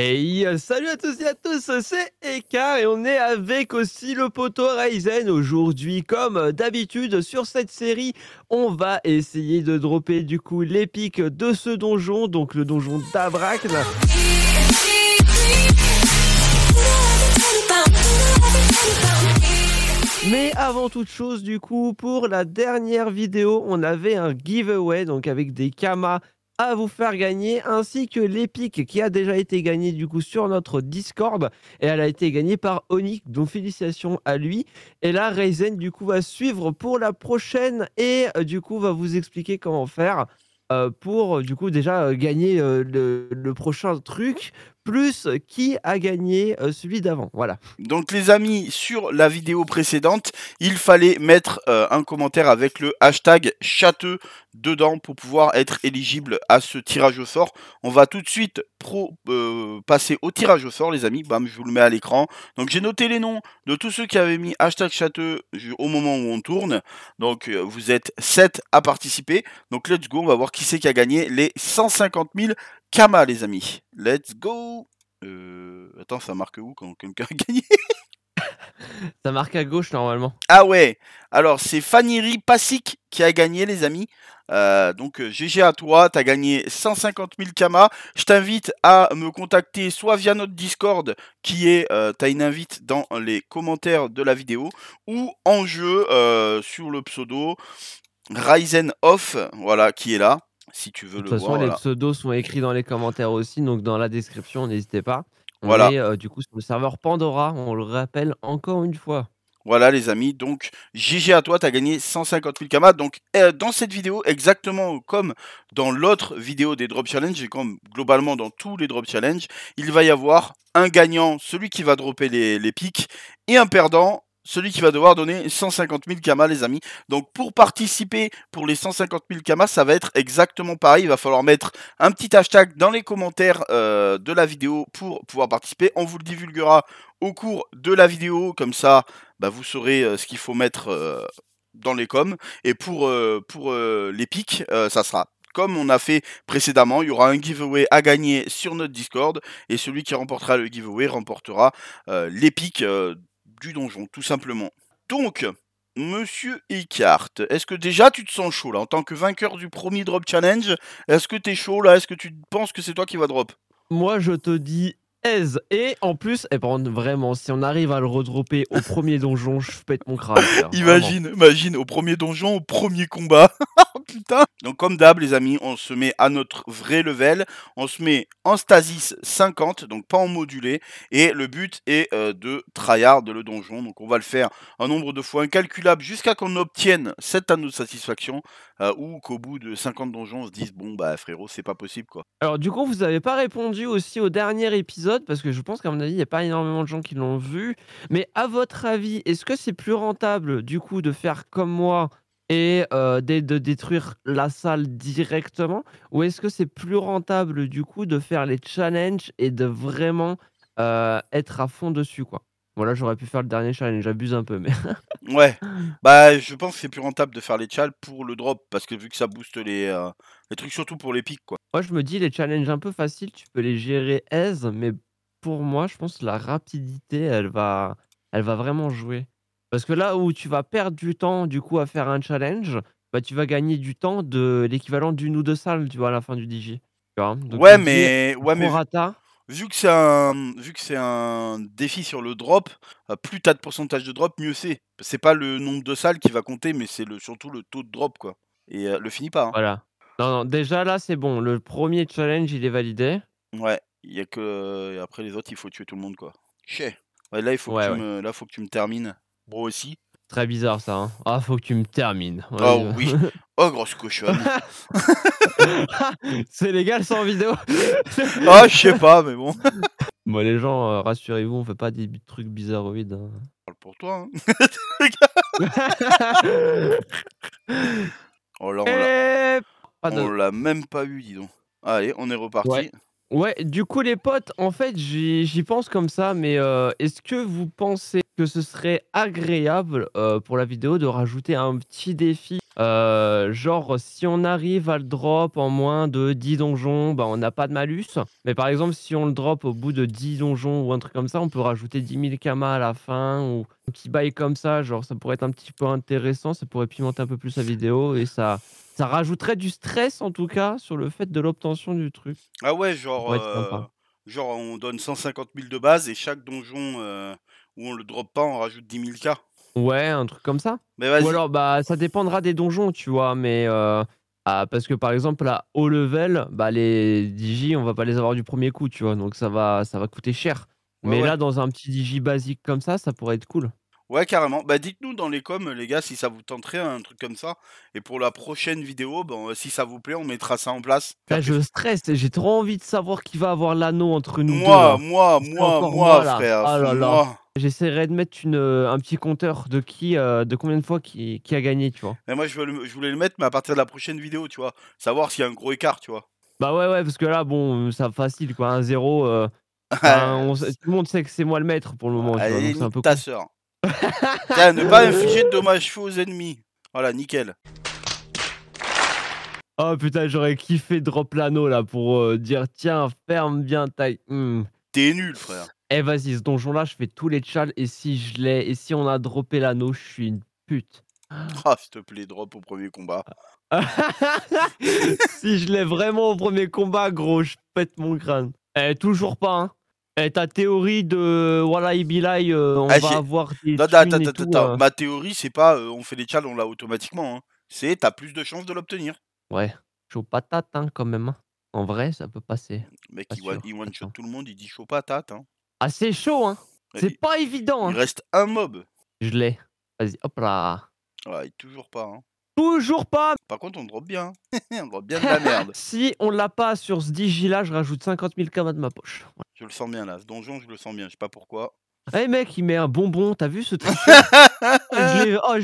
Hey, salut à tous et à tous, c'est Eka et on est avec aussi le poteau Ryzen aujourd'hui. Comme d'habitude sur cette série, on va essayer de dropper du coup l'épique de ce donjon, donc le donjon d'Abracne. Mais avant toute chose, du coup, pour la dernière vidéo, on avait un giveaway, donc avec des kamas à vous faire gagner, ainsi que l'épic qui a déjà été gagné du coup sur notre Discord et elle a été gagnée par Onik, donc félicitations à lui. Et là, Ryzen du coup va suivre pour la prochaine et euh, du coup va vous expliquer comment faire. Euh, pour du coup déjà euh, gagner le, prochain truc plus euh, qui a gagné euh, celui d'avant. Voilà. Donc les amis, sur la vidéo précédente, il fallait mettre euh, un commentaire avec le hashtag châteux dedans pour pouvoir être éligible à ce tirage au sort. On va tout de suite passer au tirage au sort, les amis. Bam, je vous le mets à l'écran. Donc j'ai noté les noms de tous ceux qui avaient mis hashtag château au moment où on tourne. Donc vous êtes 7 à participer. Donc let's go, on va voir qui c'est qui a gagné les 150 000 Kama, les amis. Let's go euh, Attends, ça marque où quand quelqu'un a gagné Ça marque à gauche normalement. Ah ouais Alors c'est Faniri Passic qui a gagné les amis. Euh, donc GG euh, à toi, t'as gagné 150 000 Kama. Je t'invite à me contacter soit via notre Discord qui est, t'as une invite dans les commentaires de la vidéo, ou en jeu sur le pseudo Ryzen Off, voilà, qui est là si tu veux le De toute façon, les pseudos sont écrits dans les commentaires aussi, donc dans la description, n'hésitez pas. voilà. Euh, du coup sur le serveur Pandora, on le rappelle encore une fois. Voilà les amis, donc GG à toi, tu as gagné 150 000 kamas. Donc euh, dans cette vidéo, exactement comme dans l'autre vidéo des drop challenge et comme globalement dans tous les drop challenge, il va y avoir un gagnant, celui qui va dropper les, les pics, et un perdant, celui qui va devoir donner 150 000 kamas, les amis. Donc, pour participer pour les 150 000 kamas, ça va être exactement pareil. Il va falloir mettre un petit hashtag dans les commentaires euh, de la vidéo pour pouvoir participer. On vous le divulguera au cours de la vidéo. Comme ça, bah, vous saurez euh, ce qu'il faut mettre euh, dans les coms. Et pour, pour les pics, ça sera comme on a fait précédemment, il y aura un giveaway à gagner sur notre Discord et celui qui remportera le giveaway remportera les l'épique du donjon, tout simplement. Donc, Monsieur Eckhart, est-ce que déjà tu te sens chaud là en tant que vainqueur du premier drop challenge Est-ce que tu es chaud là Est-ce que tu penses que c'est toi qui va drop Moi je te dis et en plus, eh ben, vraiment, si on arrive à le redropper au premier donjon, je pète mon crâne. imagine, imagine, au premier donjon, au premier combat. Putain. Donc comme d'hab les amis, on se met à notre vrai level, on se met en stasis 50, donc pas en modulé, et le but est euh, de tryhard le donjon, donc on va le faire un nombre de fois incalculable jusqu'à qu'on obtienne cet anneau de satisfaction, euh, ou qu'au bout de 50 donjons on se dise bon bah frérot c'est pas possible quoi. Alors du coup vous avez pas répondu aussi au dernier épisode parce que je pense qu'à mon avis, il n'y a pas énormément de gens qui l'ont vu. Mais à votre avis, est-ce que c'est plus rentable du coup de faire comme moi et euh, de, détruire la salle directement Ou est-ce que c'est plus rentable du coup de faire les challenges et de vraiment euh, être à fond dessus quoi Voilà, j'aurais pu faire le dernier challenge, j'abuse un peu, mais. ouais, bah je pense que c'est plus rentable de faire les challenges pour le drop parce que vu que ça booste les, euh, les trucs, surtout pour les pics quoi. Moi, je me dis, les challenges un peu faciles, tu peux les gérer aise, mais pour moi, je pense que la rapidité, elle va, elle va vraiment jouer. Parce que là où tu vas perdre du temps, du coup, à faire un challenge, bah, tu vas gagner du temps de l'équivalent d'une ou deux salles, tu vois, à la fin du DJ. Tu vois Donc, ouais, mais... ouais, vu que c'est un vu que c'est un défi sur le drop, euh, plus t'as de pourcentage de drop, mieux c'est. C'est pas le nombre de salles qui va compter, mais c'est le surtout le taux de drop quoi. Et euh, le finit pas. Hein. Voilà. Non, non, déjà là, c'est bon. Le premier challenge, il est validé. Ouais, il y a que. Euh, après les autres, il faut tuer tout le monde, quoi. Ché. Ouais, là, il faut, que tu me... là, faut que tu me termines. Bro aussi. Très bizarre ça. hein. Ah, faut que tu me termines. Ah, ouais, Oh oui. Oh, grosse cochonne. c'est légal sans vidéo. Ah, je sais pas, mais bon. bon, les gens, euh, rassurez-vous, on fait pas des trucs bizarroïdes. Hein. parle pour toi. hein. Oh là, on on l'a même pas eu, dis Allez, on est reparti. Ouais. du coup, les potes, en fait, j'y pense comme ça, mais euh, est-ce que vous pensez que ce serait agréable euh, pour la vidéo de rajouter un petit défi euh, genre, si on arrive à le drop en moins de 10 donjons, bah, on n'a pas de malus. Mais par exemple, si on le drop au bout de 10 donjons ou un truc comme ça, on peut rajouter 10 000 kamas à la fin ou un petit bail comme ça. Genre, ça pourrait être un petit peu intéressant, ça pourrait pimenter un peu plus la vidéo et ça, ça rajouterait du stress en tout cas sur le fait de l'obtention du truc. Ah ouais, genre, euh, genre on donne 150 000 de base et chaque donjon euh, où on le drop pas, on rajoute 10 000 cas. Ouais, un truc comme ça. Mais Ou alors, bah, ça dépendra des donjons, tu vois, mais. Euh, ah, parce que par exemple, à haut level, bah, les digi, on va pas les avoir du premier coup, tu vois, donc ça va, ça va coûter cher. mais là, dans un petit digi basique comme ça, ça pourrait être cool. Ouais, carrément. Bah, dites-nous dans les coms, les gars, si ça vous tenterait un truc comme ça. Et pour la prochaine vidéo, bon, euh, si ça vous plaît, on mettra ça en place. je stresse, j'ai trop envie de savoir qui va avoir l'anneau entre nous moi, deux. Moi, moi, moi, ah moi, frère. J'essaierai de mettre euh, un petit compteur de qui, euh, de combien de fois qui, a gagné, tu vois. Mais moi, je, voulais le mettre, mais à partir de la prochaine vidéo, tu vois. Savoir s'il y a un gros écart, tu vois. Bah ouais, ouais, parce que là, bon, ça facile, quoi. Un zéro. tout le monde sait que c'est moi le maître pour le moment. un peu ta ne pas infliger de dommages faux aux ennemis. Voilà, nickel. Oh putain, j'aurais kiffé drop l'anneau là pour euh, dire tiens, ferme bien ta. Hmm. T'es nul, frère. Eh vas-y, ce donjon là, je fais tous les tchals et si je et si on a droppé l'anneau, je suis une pute. Ah, s'il te plaît, drop au premier combat. si je l'ai vraiment au premier combat, gros, je pète mon crâne. Eh, toujours pas, hein. Eh, ta théorie de voilà Ibilay, euh, on ah, va avoir des. Euh. Ma théorie, c'est pas euh, on fait les tchals, on l'a automatiquement. Hein. C'est t'as plus de chances de l'obtenir. Ouais, chaud patate hein, quand même. Hein. En vrai, ça peut passer. mec, il, one, shot tout le monde, il dit chaud patate. Hein. Ah, chaud, hein. C'est pas évident. Il hein. reste un mob. Je l'ai. Vas-y, hop là. Ouais, toujours pas. Hein. Toujours pas Par contre, on drop bien. on drop bien de la merde. si on l'a pas sur ce digi là, je rajoute 50 000 km de ma poche. Je le sens bien là, ce donjon, je le sens bien, je sais pas pourquoi. Eh mec, il met un bonbon, t'as vu ce truc oh, oh,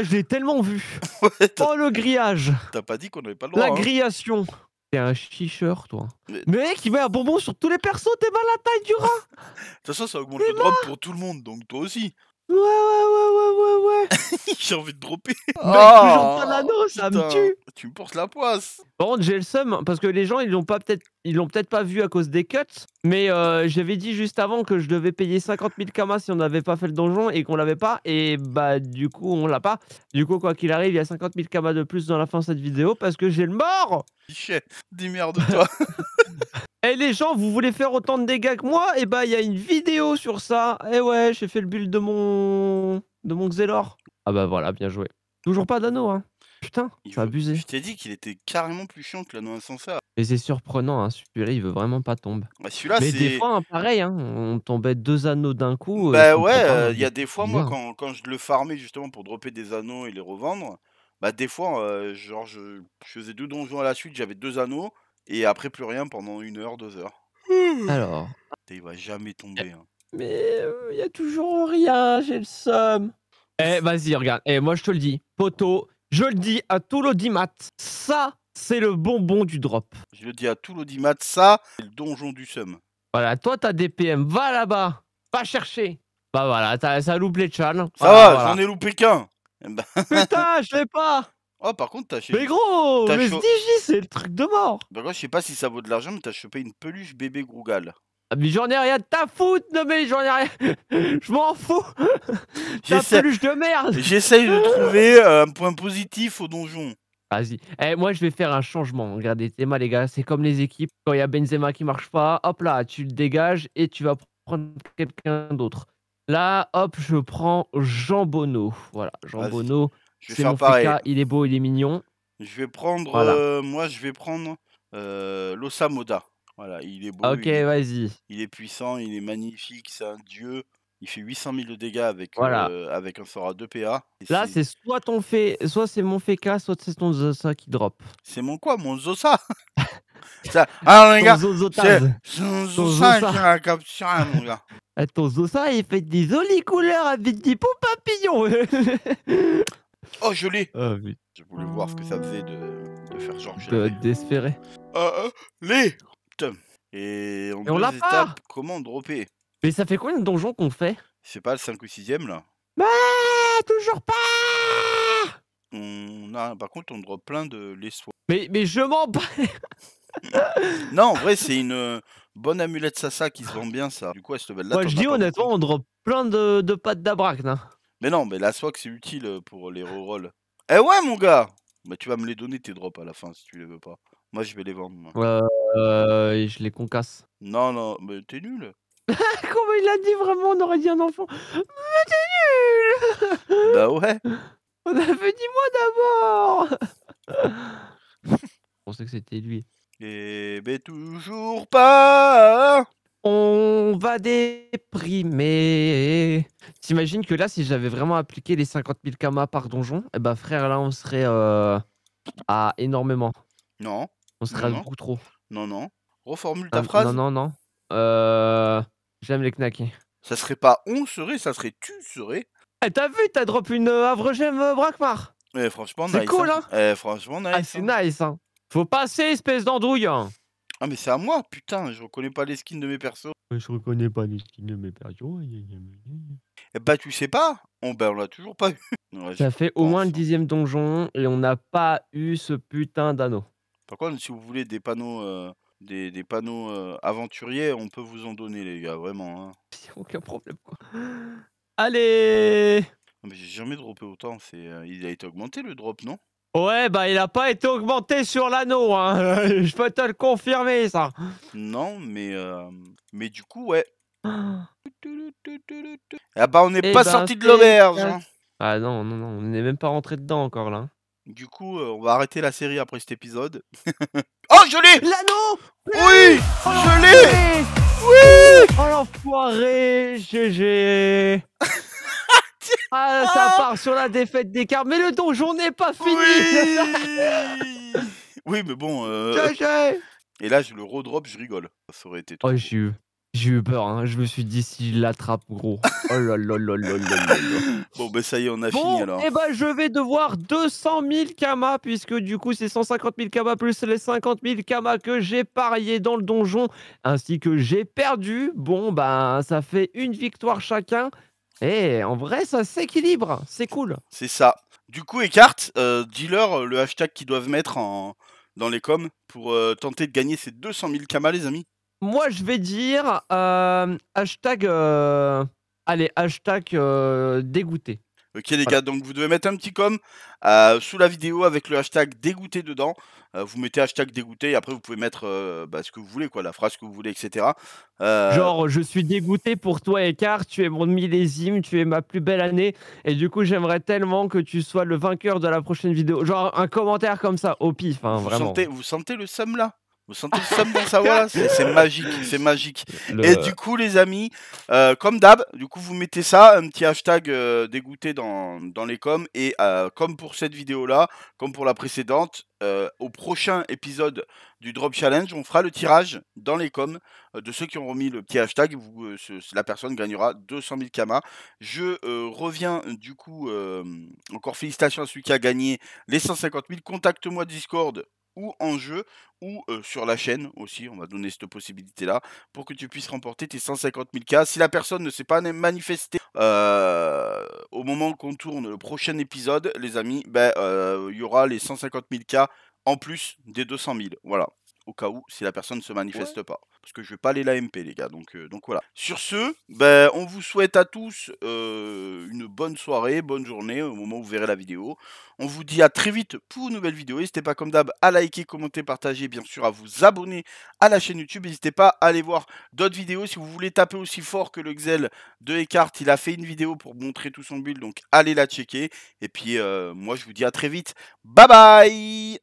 je l'ai tellement vu Oh, le grillage T'as pas dit qu'on avait pas le droit La hein. grillation T'es un chicheur, toi. Mais... Mec, il met un bonbon sur tous les persos, t'es mal à la taille du rat De toute façon, ça augmente le drop pour tout le monde, donc toi aussi Ouais, ouais, ouais, ouais, ouais, ouais. J'ai envie de dropper. Oh, toujours pas l'anneau, ça me tue. Tu me portes la poisse. Par contre, j'ai le seum parce que les gens ils l'ont peut-être peut pas vu à cause des cuts, mais euh, j'avais dit juste avant que je devais payer 50 000 kamas si on n'avait pas fait le donjon et qu'on l'avait pas et bah du coup on l'a pas. Du coup quoi qu'il arrive, il y a 50 000 kamas de plus dans la fin de cette vidéo parce que j'ai le mort. Dis merde toi. et eh, les gens, vous voulez faire autant de dégâts que moi Et eh bah il y a une vidéo sur ça. Eh ouais, j'ai fait le build de mon de mon Xelor. Ah bah voilà, bien joué. Toujours pas d'anneau hein. Putain, as abusé. Je t'ai dit qu'il était carrément plus chiant que l'anneau incensaire. Et c'est surprenant, hein, celui-là, il veut vraiment pas tomber. Bah, Mais des fois, hein, pareil, hein, on tombait deux anneaux d'un coup. Euh, bah ouais, euh, il y a des fois, moi, quand, je le farmais justement pour dropper des anneaux et les revendre, bah des fois, euh, genre, je, faisais deux donjons à la suite, j'avais deux anneaux, et après plus rien pendant une heure, deux heures. Alors. Il va jamais tomber. Hein. Mais il y a toujours rien, j'ai le seum. Eh, vas-y, regarde. Eh, moi, je te le dis, poteau, je le dis à tout l'audimat, ça, c'est le bonbon du drop. Je le dis à tout l'audimat, ça, c'est le donjon du seum. Voilà, toi, t'as des PM, va là-bas, va chercher. Bah voilà, t'as, ça loupe les tchans. Ça va, j'en ai loupé qu'un. Putain, eh ben. je l'ai pas. Oh, par contre, t'as chopé. Mais gros, t'as le cho... c'est le truc de mort. Bah, moi, je sais pas si ça vaut de l'argent, mais t'as chopé une peluche bébé Grougal. Ah, mais j'en ai rien de ta foutre, non mais j'en ai rien. Je m'en fous. J'ai peluche de merde. J'essaye de trouver euh, un point positif au donjon. Vas-y. Eh, moi, je vais faire un changement. Regardez, tema les gars, c'est comme les équipes. Quand il y a Benzema qui marche pas, hop là, tu le dégages et tu vas prendre quelqu'un d'autre. Là, hop, je prends Jean Bonneau. Voilà, Jean Bono C'est il est beau, il est mignon. Je vais prendre. Euh, moi, je vais prendre euh, Moda. Voilà, il est beau. Ok, vas-y. Il est puissant, il est magnifique, c'est un dieu. Il fait 800 000 de dégâts avec, euh, avec un sort à 2 PA. Là, c'est soit ton fait, soit c'est mon FK, soit c'est ton Zosa qui drop. C'est mon quoi Mon Zosa Ça... Ah, les gars, c'est Zosa, Zosa qui a capturé, mon gars. Eh, ton Zosa, il fait des jolies couleurs avec des pots papillons. oh, je l'ai oh, Je voulais voir ce que ça faisait de, de faire genre. D'espérer. De, euh, euh, les et on l'a pas. comment dropper Mais ça fait combien de donjons qu'on fait C'est pas, le 5 ou 6ème là. Mais toujours pas On a, par contre, on drop plein de les Mais, mais je m'en bats Non, en vrai, c'est une euh, bonne amulette Sasa qui se vend bien, ça. Du coup, ce là Moi, je dis honnêtement, on drop plein de, pattes d'abracne. Mais non, mais la que c'est utile euh, pour les rerolls. Eh ouais, mon gars Bah, tu vas me les donner, tes drops, à la fin, si tu les veux pas. Moi, je vais les vendre. Moi. Euh, et je les concasse. Non, non, mais t'es nul. Comment il a dit vraiment On aurait dit un enfant. Mais t'es nul Bah ouais. On avait dit moi d'abord. On sait que c'était lui. Et toujours pas. On va déprimer. T'imagines que là, si j'avais vraiment appliqué les 50 000 kamas par donjon, eh ben frère, là, on serait euh, à énormément. Non. On se beaucoup trop. Non, non. Reformule ta ah, phrase. Non, non, non. Euh, J'aime les knackis. Ça serait pas on serait, ça serait tu serais. Eh, t'as vu, t'as drop une euh, Havre Gem euh, Eh, franchement, C'est cool, hein. hein. Eh, franchement, ah, c'est hein. nice, hein. Faut passer, espèce d'androuille. Hein. Ah, mais c'est à moi, putain, je reconnais pas les skins de mes persos. Je reconnais pas les skins de mes persos. Eh bah, tu sais pas oh, bah, On l'a toujours pas eu. Ça fait au moins le dixième donjon et on n'a pas eu ce putain d'anneau. Par contre, si vous voulez des panneaux, euh, des, panneaux euh, aventuriers, on peut vous en donner, les gars, vraiment. hein. aucun problème. quoi. Allez ah, j'ai jamais droppé autant. C'est, euh, il a été augmenté le drop, non Ouais, bah il a pas été augmenté sur l'anneau, hein. je peux te le confirmer ça. Non, mais mais du coup, ouais. Ah bah on n'est eh pas ben, sorti de l'auberge. Hein. Ah non, non, non, on n'est même pas rentré dedans encore là. Hein. Du coup, euh, on va arrêter la série après cet épisode. oh, je l'ai L'anneau Oui oh, Je l'ai Oui Oh l'enfoiré GG Ah, ça ah part sur la défaite des cartes. Mais le donjon n'est pas fini Oui, mais bon... Euh, et là, je le redrop, je rigole. Ça aurait été oh, trop... Oh, je... J'ai eu peur, hein. je me suis dit s'il l'attrape, gros. Oh Bon, ben ça y est, on a fini alors. Eh ben, je vais devoir 200 000 kamas, puisque du coup, c'est 150 000 kamas plus les 50 000 kamas que j'ai parié dans le donjon, ainsi que j'ai perdu. Bon, ben, ça fait une victoire chacun. Et eh, en vrai, ça s'équilibre, c'est cool. C'est ça. Du coup, écarte, euh, Dealer euh, le hashtag qu'ils doivent mettre en... dans les coms pour euh, tenter de gagner ces 200 000 kamas, les amis. Moi, je vais dire euh, hashtag. Euh, allez, hashtag euh, dégoûté. Ok les gars, donc vous devez mettre un petit com sous la vidéo avec le hashtag dégoûté dedans. vous mettez hashtag dégoûté et après vous pouvez mettre bah, ce que vous voulez, quoi, la phrase que vous voulez, etc. Genre, je suis dégoûté pour toi, Écart. Tu es mon millésime, tu es ma plus belle année. Et du coup, j'aimerais tellement que tu sois le vainqueur de la prochaine vidéo. Genre, un commentaire comme ça, au pif, hein, vous, sentez, vous sentez le seum là vous sentez le somme C'est magique, c'est magique. Et du coup, les amis, euh, comme d'hab, du coup, vous mettez ça, un petit hashtag euh, dégoûté dans, les coms. Et euh, comme pour cette vidéo là, comme pour la précédente, au prochain épisode du Drop Challenge, on fera le tirage dans les coms de ceux qui ont remis le petit hashtag. la personne gagnera 200 000 kamas. Je reviens du coup, encore félicitations à celui qui a gagné les 150 000. Contacte-moi Discord ou en jeu ou sur la chaîne aussi. On va donner cette possibilité-là pour que tu puisses remporter tes 150 000 cas. Si la personne ne s'est pas manifestée au moment qu'on tourne le prochain épisode, les amis, ben, il ben, y aura les 150 000 cas en plus des 200 000. Voilà, au cas où si la personne ne se manifeste pas parce que je vais pas aller la MP les gars. Euh, donc, voilà. Sur ce, ben, on vous souhaite à tous euh, une bonne soirée, bonne journée au moment où vous verrez la vidéo. On vous dit à très vite pour une nouvelle vidéo. N'hésitez pas comme d'hab à liker, commenter, partager, bien sûr à vous abonner à la chaîne YouTube. N'hésitez pas à aller voir d'autres vidéos. Si vous voulez taper aussi fort que le Xel de Eckhart, il a fait une vidéo pour montrer tout son build, donc allez la checker. Et puis euh, moi je vous dis à très vite. Bye bye